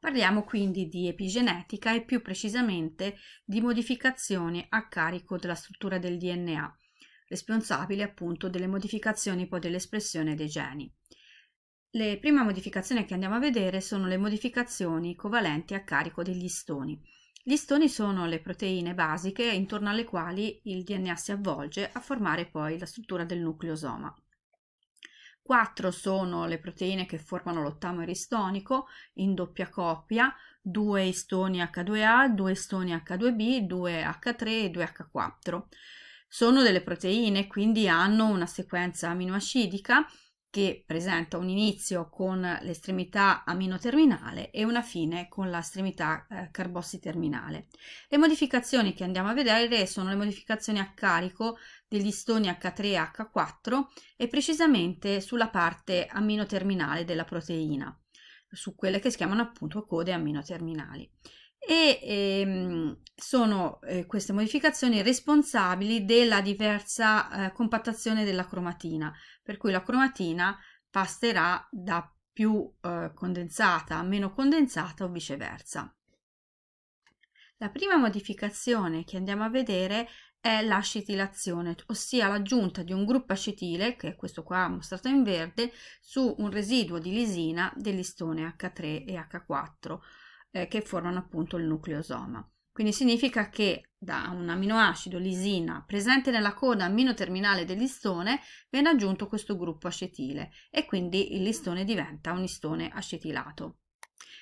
Parliamo quindi di epigenetica e più precisamente di modificazioni a carico della struttura del DNA, responsabile appunto delle modificazioni poi dell'espressione dei geni. Le prime modificazioni che andiamo a vedere sono le modificazioni covalenti a carico degli stoni. Gli stoni sono le proteine basiche intorno alle quali il DNA si avvolge a formare poi la struttura del nucleosoma. 4 sono le proteine che formano l'ottamero eristonico in doppia coppia, 2 istoni H2A, 2 istoni H2B, 2 H3 e 2 H4. Sono delle proteine, quindi hanno una sequenza aminoacidica che presenta un inizio con l'estremità aminoterminale e una fine con la estremità eh, carbossiterminale. Le modificazioni che andiamo a vedere sono le modificazioni a carico degli stoni H3 e H4 e precisamente sulla parte aminoterminale della proteina, su quelle che si chiamano appunto code aminoterminali e ehm, sono eh, queste modificazioni responsabili della diversa eh, compattazione della cromatina, per cui la cromatina passerà da più eh, condensata a meno condensata o viceversa. La prima modificazione che andiamo a vedere è l'acetilazione, ossia l'aggiunta di un gruppo acetile, che è questo qua mostrato in verde, su un residuo di lisina del listone H3 e H4 eh, che formano appunto il nucleosoma. Quindi significa che da un aminoacido lisina presente nella coda aminoterminale del listone viene aggiunto questo gruppo acetile e quindi il listone diventa un istone acetilato.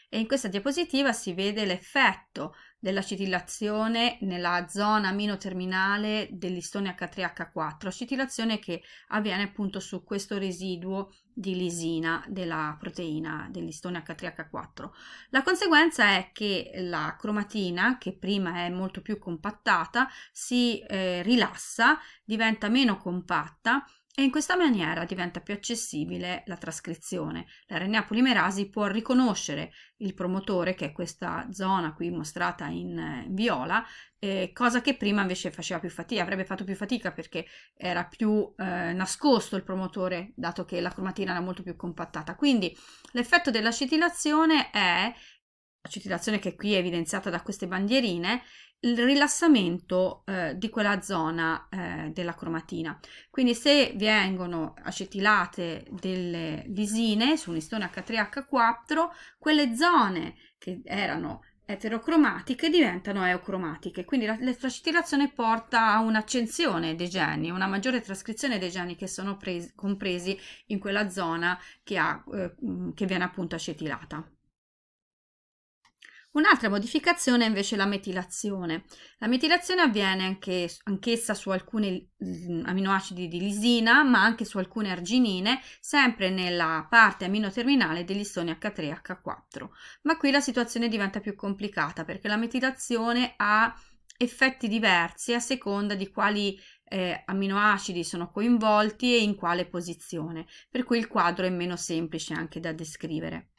E in questa diapositiva si vede l'effetto della scitillazione nella zona aminoterminale del listone H3H4, scitillazione che avviene appunto su questo residuo di lisina della proteina del listone H3H4. La conseguenza è che la cromatina, che prima è molto più compattata, si eh, rilassa, diventa meno compatta e in questa maniera diventa più accessibile la trascrizione. L'RNA polimerasi può riconoscere il promotore, che è questa zona qui mostrata in viola, eh, cosa che prima invece faceva più fatica, avrebbe fatto più fatica perché era più eh, nascosto il promotore, dato che la cromatina era molto più compattata. Quindi l'effetto della scitillazione è acetilazione che qui è evidenziata da queste bandierine, il rilassamento eh, di quella zona eh, della cromatina. Quindi se vengono acetilate delle lisine su un istone H3H4, quelle zone che erano eterocromatiche diventano eocromatiche, quindi l'etracitilazione porta a un'accensione dei geni, una maggiore trascrizione dei geni che sono presi, compresi in quella zona che, ha, eh, che viene appunto acetilata. Un'altra modificazione è invece la metilazione. La metilazione avviene anche, anch'essa su alcuni aminoacidi di lisina, ma anche su alcune arginine, sempre nella parte aminoterminale degli istoni H3H4. Ma qui la situazione diventa più complicata perché la metilazione ha effetti diversi a seconda di quali eh, aminoacidi sono coinvolti e in quale posizione, per cui il quadro è meno semplice anche da descrivere.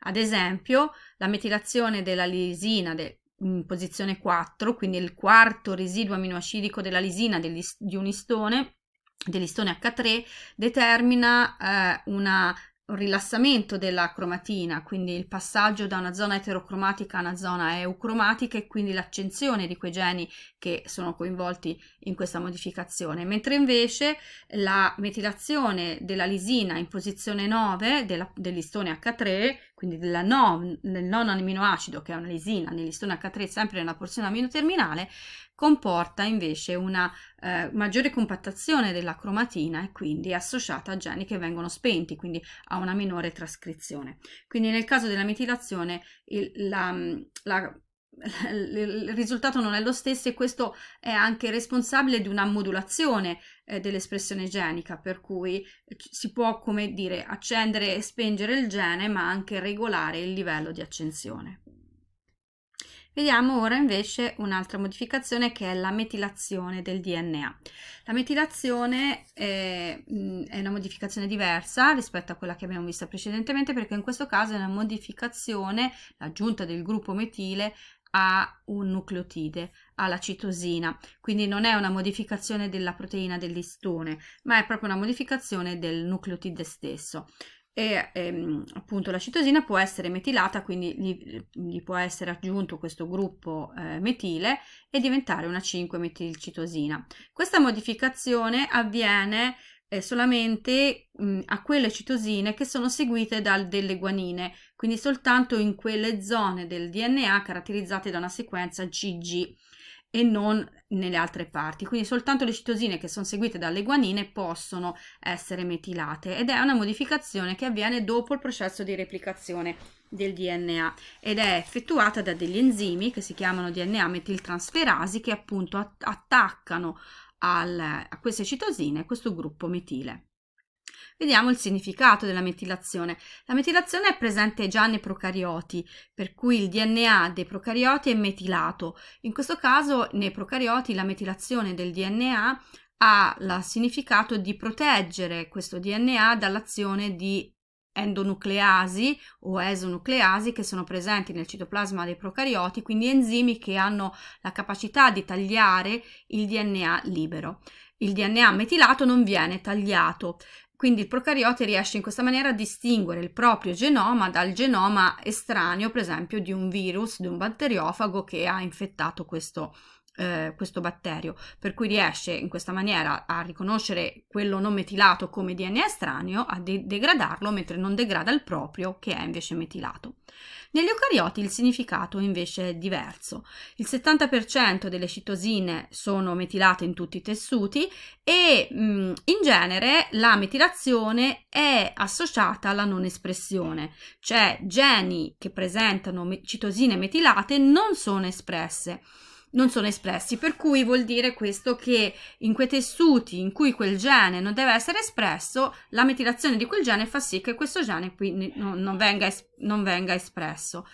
Ad esempio, la metilazione della lisina de, in posizione 4, quindi il quarto residuo aminoacidico della lisina degli, di un istone, dell'istone H3, determina eh, una, un rilassamento della cromatina, quindi il passaggio da una zona eterocromatica a una zona eucromatica e quindi l'accensione di quei geni che sono coinvolti in questa modificazione, mentre invece la metilazione della lisina in posizione 9 della, del listone H3, quindi del non, non aminoacido che è una lisina nell'istone H3 sempre nella porzione amino terminale, comporta invece una eh, maggiore compattazione della cromatina e quindi è associata a geni che vengono spenti, quindi a una minore trascrizione. Quindi nel caso della metilazione il, la, la il risultato non è lo stesso e questo è anche responsabile di una modulazione eh, dell'espressione genica, per cui eh, si può, come dire, accendere e spengere il gene, ma anche regolare il livello di accensione. Vediamo ora invece un'altra modificazione che è la metilazione del DNA. La metilazione è, eh, è, una modificazione diversa rispetto a quella che abbiamo visto precedentemente perché in questo caso è una modificazione, l'aggiunta del gruppo metile ha un nucleotide, ha la citosina, quindi non è una modificazione della proteina dell'istone, ma è proprio una modificazione del nucleotide stesso. E ehm, appunto la citosina può essere metilata, quindi gli, gli può essere aggiunto questo gruppo eh, metile e diventare una 5-metilcitosina. Questa modificazione avviene eh, solamente mh, a quelle citosine che sono seguite da delle guanine, quindi soltanto in quelle zone del DNA caratterizzate da una sequenza CG e non nelle altre parti. Quindi soltanto le citosine che sono seguite dalle guanine possono essere metilate ed è una modificazione che avviene dopo il processo di replicazione del DNA ed è effettuata da degli enzimi che si chiamano DNA metiltransferasi che appunto att attaccano al, a queste citosine, questo gruppo metile. Vediamo il significato della metilazione. La metilazione è presente già nei procarioti, per cui il DNA dei procarioti è metilato. In questo caso nei procarioti la metilazione del DNA ha il significato di proteggere questo DNA dall'azione di endonucleasi o esonucleasi che sono presenti nel citoplasma dei procarioti, quindi enzimi che hanno la capacità di tagliare il DNA libero. Il DNA metilato non viene tagliato, quindi il procariota riesce in questa maniera a distinguere il proprio genoma dal genoma estraneo, per esempio, di un virus, di un batteriofago che ha infettato questo eh, questo batterio, per cui riesce in questa maniera a riconoscere quello non metilato come DNA estraneo, a de degradarlo mentre non degrada il proprio che è invece metilato. Negli eucarioti il significato invece è diverso. Il 70% delle citosine sono metilate in tutti i tessuti e mh, mm, in genere la metilazione è associata alla non espressione, cioè geni che presentano citosine metilate non sono espresse non sono espressi, per cui vuol dire questo che in quei tessuti in cui quel gene non deve essere espresso, la metilazione di quel gene fa sì che questo gene qui non, non, venga, es non venga, espresso.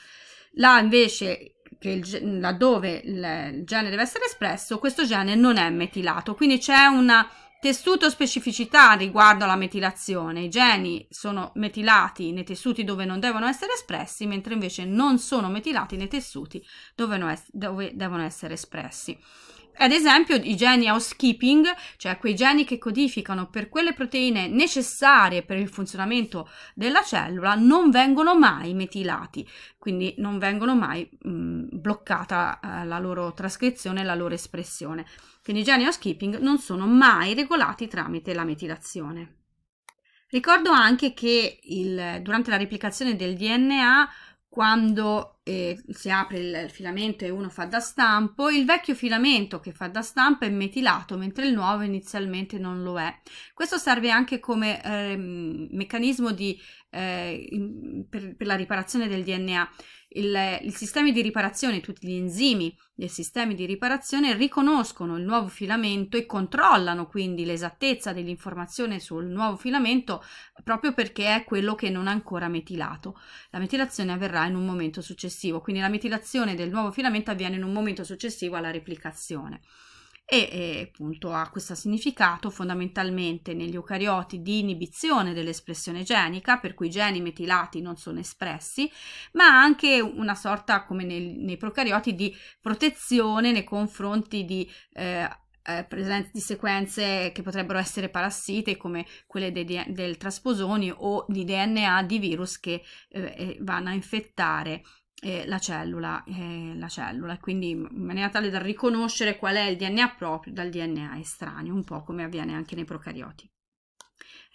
Là invece, il, laddove il gene deve essere espresso, questo gene non è metilato, quindi c'è una Tessuto specificità riguardo alla metilazione. I geni sono metilati nei tessuti dove non devono essere espressi, mentre invece non sono metilati nei tessuti dove, es dove devono essere espressi. Ad esempio i geni housekeeping, cioè quei geni che codificano per quelle proteine necessarie per il funzionamento della cellula, non vengono mai metilati, quindi non vengono mai mh, bloccata eh, la loro trascrizione e la loro espressione. Quindi i geni housekeeping non sono mai regolati tramite la metilazione. Ricordo anche che il, durante la replicazione del DNA quando eh, si apre il filamento e uno fa da stampo, il vecchio filamento che fa da stampo è metilato, mentre il nuovo inizialmente non lo è. Questo serve anche come eh, meccanismo di, eh, per, per la riparazione del DNA il, il sistema di riparazione, tutti gli enzimi del sistema di riparazione riconoscono il nuovo filamento e controllano quindi l'esattezza dell'informazione sul nuovo filamento proprio perché è quello che non è ancora metilato. La metilazione avverrà in un momento successivo, quindi la metilazione del nuovo filamento avviene in un momento successivo alla replicazione e, e appunto ha questo significato fondamentalmente negli eucarioti di inibizione dell'espressione genica, per cui i geni metilati non sono espressi, ma anche una sorta, come nel, nei procarioti, di protezione nei confronti di eh, eh, presenza sequenze che potrebbero essere parassite come quelle del trasposoni o di DNA di virus che eh, eh vanno a infettare eh, la cellula eh, la cellula quindi in maniera tale da riconoscere qual è il DNA proprio dal DNA estraneo un po' come avviene anche nei procarioti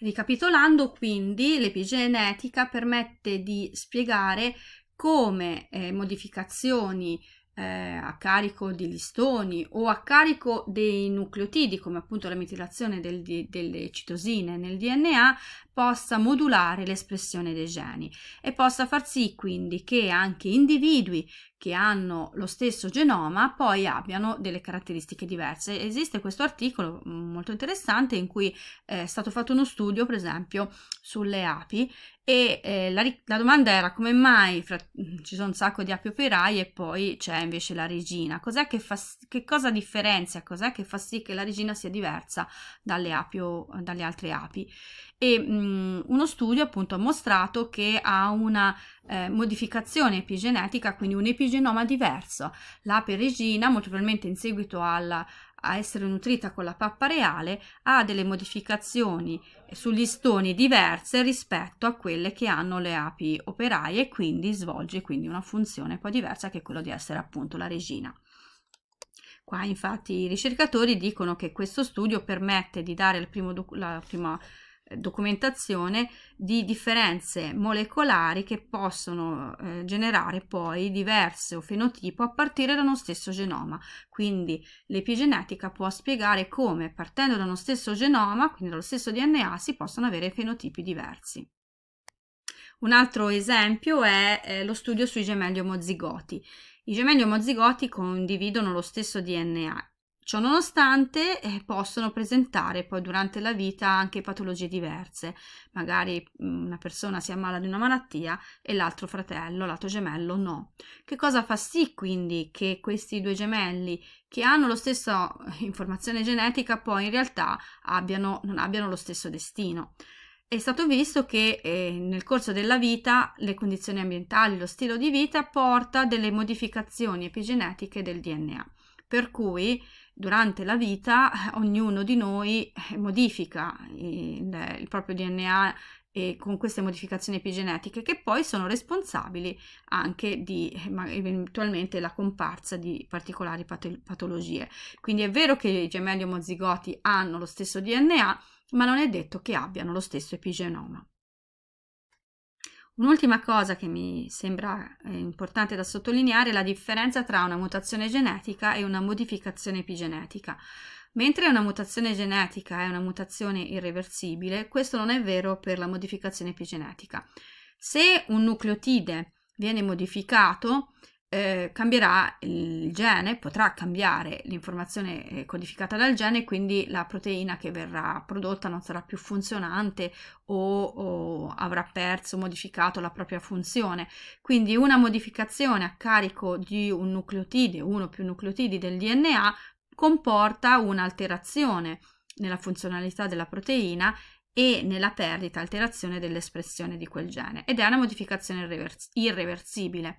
ricapitolando quindi l'epigenetica permette di spiegare come eh, modificazioni eh, a carico di listoni o a carico dei nucleotidi, come appunto la metilazione del, delle citosine nel DNA, possa modulare l'espressione dei geni e possa far sì quindi che anche individui che hanno lo stesso genoma poi abbiano delle caratteristiche diverse. Esiste questo articolo mm, molto interessante in cui eh, è stato fatto uno studio, per esempio, sulle api e eh, la, la, domanda era come mai fra, mm, ci sono un sacco di api operai e poi c'è invece la regina? Cos'è Che, fa, che, cosa differenzia? Cos'è che fa sì che la regina sia diversa dalle, api o, dalle altre api? e mh, uno studio appunto ha mostrato che ha una eh, modificazione epigenetica, quindi un epigenoma diverso. L'ape regina, molto probabilmente in seguito alla, a essere nutrita con la pappa reale, ha delle modificazioni sugli stoni diverse rispetto a quelle che hanno le api operaie e quindi svolge quindi una funzione un po' diversa che è quella di essere appunto la regina. Qua infatti i ricercatori dicono che questo studio permette di dare primo, la prima documentazione di differenze molecolari che possono eh, generare poi diverso fenotipo a partire da uno stesso genoma. Quindi l'epigenetica può spiegare come partendo da uno stesso genoma, quindi dallo stesso DNA, si possono avere fenotipi diversi. Un altro esempio è eh, lo studio sui gemelli omozigoti. I gemelli omozigoti condividono lo stesso DNA, Ciononostante eh, possono presentare poi durante la vita anche patologie diverse, magari mm, una persona si ammala di una malattia e l'altro fratello, l'altro gemello no. Che cosa fa sì quindi che questi due gemelli che hanno la stessa eh, informazione genetica poi in realtà abbiano, non abbiano lo stesso destino? È stato visto che eh, nel corso della vita le condizioni ambientali, lo stile di vita porta delle modificazioni epigenetiche del DNA. Per cui durante la vita eh, ognuno di noi eh, modifica il, il proprio DNA e con queste modificazioni epigenetiche che poi sono responsabili anche di eh, eventualmente la comparsa di particolari patologie. Quindi è vero che i gemelli omozigoti hanno lo stesso DNA, ma non è detto che abbiano lo stesso epigenoma. Un'ultima cosa che mi sembra eh, importante da sottolineare è la differenza tra una mutazione genetica e una modificazione epigenetica. Mentre una mutazione genetica è una mutazione irreversibile, questo non è vero per la modificazione epigenetica. Se un nucleotide viene modificato, eh, cambierà il gene, potrà cambiare l'informazione eh, codificata dal gene, quindi la proteina che verrà prodotta non sarà più funzionante o, o avrà perso, modificato la propria funzione. Quindi una modificazione a carico di un nucleotide, uno o più nucleotidi del DNA, comporta un'alterazione nella funzionalità della proteina e nella perdita, alterazione dell'espressione di quel gene ed è una modificazione irreversibile.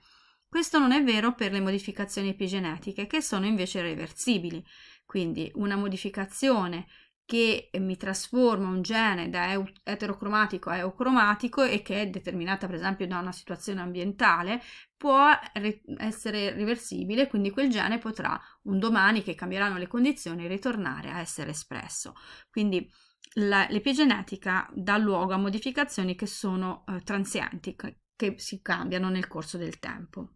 Questo non è vero per le modificazioni epigenetiche, che sono invece reversibili. Quindi una modificazione che mi trasforma un gene da eterocromatico a eocromatico e che è determinata per esempio da una situazione ambientale può essere reversibile, quindi quel gene potrà un domani che cambieranno le condizioni ritornare a essere espresso. Quindi l'epigenetica dà luogo a modificazioni che sono eh, transienti, che si cambiano nel corso del tempo.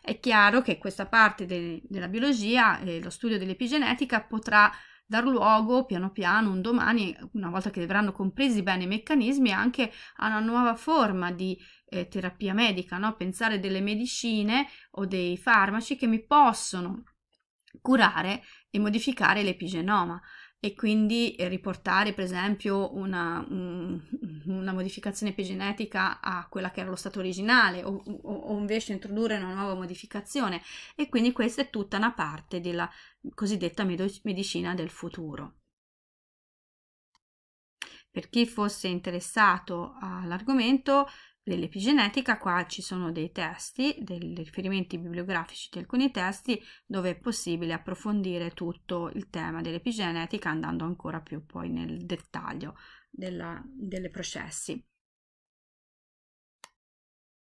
È chiaro che questa parte de- della biologia, eh, lo studio dell'epigenetica, potrà dar luogo piano piano un domani, una volta che verranno compresi bene i meccanismi, anche a una nuova forma di eh, terapia medica, no? pensare delle medicine o dei farmaci che mi possono curare e modificare l'epigenoma e quindi eh, riportare per esempio una, una, modificazione epigenetica a quella che era lo stato originale o, o, o, invece introdurre una nuova modificazione e quindi questa è tutta una parte della cosiddetta medicina del futuro. Per chi fosse interessato all'argomento dell'epigenetica, qua ci sono dei testi, dei riferimenti bibliografici di alcuni testi dove è possibile approfondire tutto il tema dell'epigenetica andando ancora più poi nel dettaglio della, delle processi.